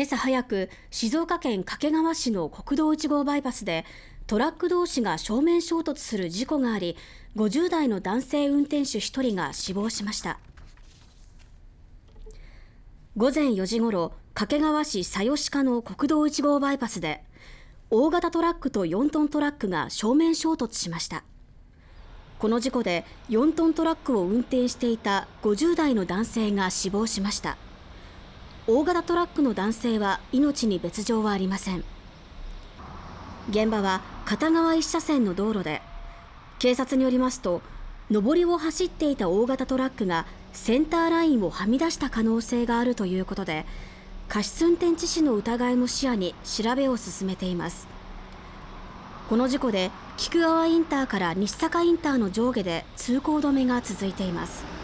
今朝早く静岡県掛川市の国道1号バイパスでトラック同士が正面衝突する事故があり50代の男性運転手1人が死亡しました午前4時ごろ掛川市佐吉鹿の国道1号バイパスで大型トラックと4トントラックが正面衝突しましたこの事故で4トントラックを運転していた50代の男性が死亡しました大型トラックの男性は命に別状はありません現場は片側1車線の道路で警察によりますと上りを走っていた大型トラックがセンターラインをはみ出した可能性があるということで過失運転致死の疑いも視野に調べを進めていますこの事故で菊川インターから西坂インターの上下で通行止めが続いています